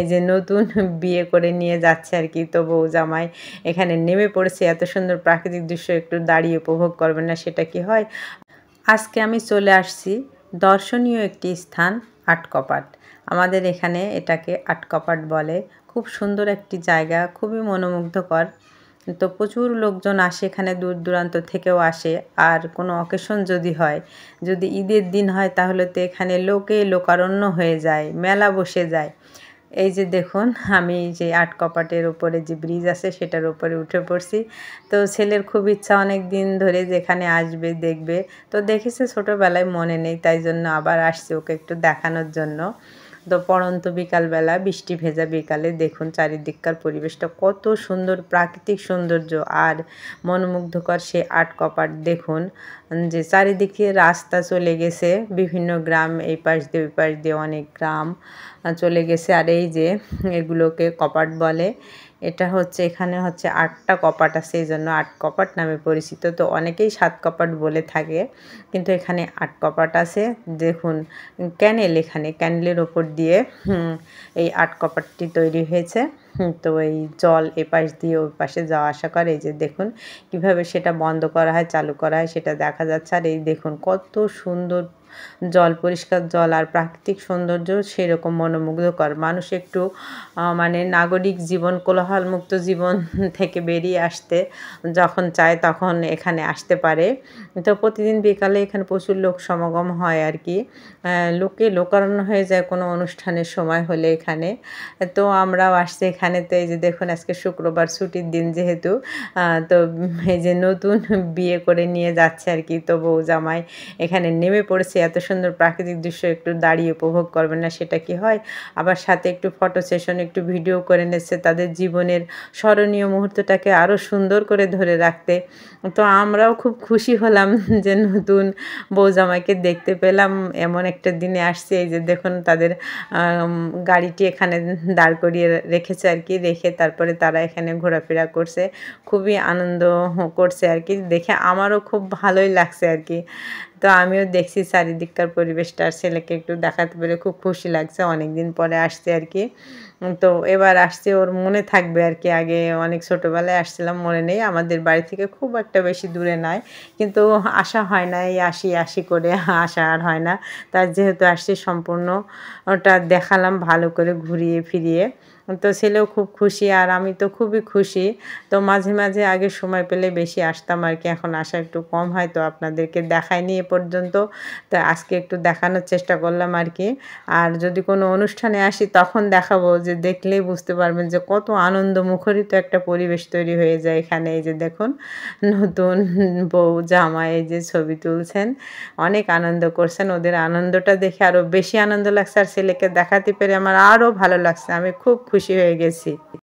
এই যে নতুন বিয়ে করে নিয়ে যাচ্ছে আর কি তো বউ জামাই এখানে নেমে পড়েছে এত সুন্দর প্রাকৃতিক দৃশ্য একটু দাঁড়িয়ে উপভোগ করবেন না সেটা কি হয় আজকে আমি চলে আসছি দর্শনীয় একটি স্থান আটকপাট আমাদের এখানে এটাকে আটকপাট বলে খুব সুন্দর একটি জায়গা খুবই মনোমুগ্ধকর তো প্রচুর লোকজন আসে এখানে দূর দূরান্ত থেকেও আসে আর কোনো অকেশন যদি হয় যদি ঈদের দিন হয় তাহলে তো এখানে লোকে লোকারণ্য হয়ে যায় মেলা বসে যায় এই যে দেখুন আমি যে আট কপাটের ওপরে যে ব্রিজ আছে সেটার উপরে উঠে পড়ছি তো ছেলের খুব ইচ্ছা অনেক দিন ধরে যেখানে আসবে দেখবে তো দেখেছে ছোটোবেলায় মনে নেই তাই জন্য আবার আসছি ওকে একটু দেখানোর জন্য তো পরন্ত বিকালবেলা বৃষ্টি ভেজা বিকালে দেখুন চারিদিককার পরিবেশটা কত সুন্দর প্রাকৃতিক সৌন্দর্য আর মনোমুগ্ধকর সে আট কপাট দেখুন যে চারিদিকে রাস্তা চলে গেছে বিভিন্ন গ্রাম এই পাশ দিয়ে ওই পাশ দিয়ে অনেক গ্রাম চলে গেছে আর এই যে এগুলোকে কপাট বলে এটা হচ্ছে এখানে হচ্ছে আটটা কপাট আছে এই জন্য আট কপাট নামে পরিচিত তো অনেকেই সাত কপাট বলে থাকে কিন্তু এখানে আট কপাট আছে দেখুন ক্যানেল এখানে ক্যানেলের ওপর দিয়ে এই আট কপাটটি তৈরি হয়েছে তো এই জল এপাশ দিয়ে ওই পাশে যাওয়া আসা করে এই যে দেখুন কিভাবে সেটা বন্ধ করা হয় চালু করা হয় সেটা দেখা যাচ্ছে আর এই দেখুন কত সুন্দর জল পরিষ্কার জল আর প্রাকৃতিক সৌন্দর্য সেরকম মনোমুগ্ধকর মানুষ একটু মানে নাগরিক জীবন কোলাহলমুক্ত জীবন থেকে বেরিয়ে আসতে যখন চায় তখন এখানে আসতে পারে তো প্রতিদিন বিকালে এখানে প্রচুর লোক সমাগম হয় আর কি লোকে লোকারণ্য হয়ে যায় কোনো অনুষ্ঠানের সময় হলে এখানে তো আমরাও আসছি এখানে তো এই যে দেখুন আজকে শুক্রবার ছুটির দিন যেহেতু তো এই যে নতুন বিয়ে করে নিয়ে যাচ্ছে আর কি তো বউ জামাই এখানে নেমে পড়েছে এত সুন্দর প্রাকৃতিক দৃশ্য একটু দাঁড়িয়ে উপভোগ করবেন না সেটা কি হয় আবার সাথে একটু ফটো সেশন একটু ভিডিও করে নিচ্ছে তাদের জীবনের স্মরণীয় মুহূর্তটাকে আরও সুন্দর করে ধরে রাখতে তো আমরাও খুব খুশি হলাম যে নতুন বৌজামাইকে দেখতে পেলাম এমন একটা দিনে আসছে এই যে দেখুন তাদের গাড়িটি এখানে দাঁড় করিয়ে রেখেছে আর কি রেখে তারপরে তারা এখানে ঘোরাফেরা করছে খুবই আনন্দ করছে আর কি দেখে আমারও খুব ভালোই লাগছে আর কি তো আমিও দেখছি চারিদিককার পরিবেশটা আর ছেলেকে একটু দেখাতে পেরে খুব খুশি লাগছে অনেক দিন পরে আসছে আর কি তো এবার আসছে ওর মনে থাকবে আর কি আগে অনেক ছোটোবেলায় আসছিলাম মনে নেই আমাদের বাড়ি থেকে খুব একটা বেশি দূরে নয় কিন্তু আসা হয় না এই আসি আসি করে আসা আর হয় না তার যেহেতু আসছে সম্পূর্ণ ওটা দেখালাম ভালো করে ঘুরিয়ে ফিরিয়ে তো ছেলেও খুব খুশি আর আমি তো খুবই খুশি তো মাঝে মাঝে আগে সময় পেলে বেশি আসতাম আর কি এখন আসা একটু কম হয় তো আপনাদেরকে দেখায়নি এ পর্যন্ত তো আজকে একটু দেখানোর চেষ্টা করলাম আর কি আর যদি কোনো অনুষ্ঠানে আসি তখন দেখাবো যে দেখলেই বুঝতে পারবেন যে কত আনন্দ মুখরিত একটা পরিবেশ তৈরি হয়ে যায় এখানে এই যে দেখুন নতুন বউ জামা এই যে ছবি তুলছেন অনেক আনন্দ করছেন ওদের আনন্দটা দেখে আরও বেশি আনন্দ লাগছে আর ছেলেকে দেখাতে পেরে আমার আরও ভালো লাগছে আমি খুব খুশি হয়ে গেছি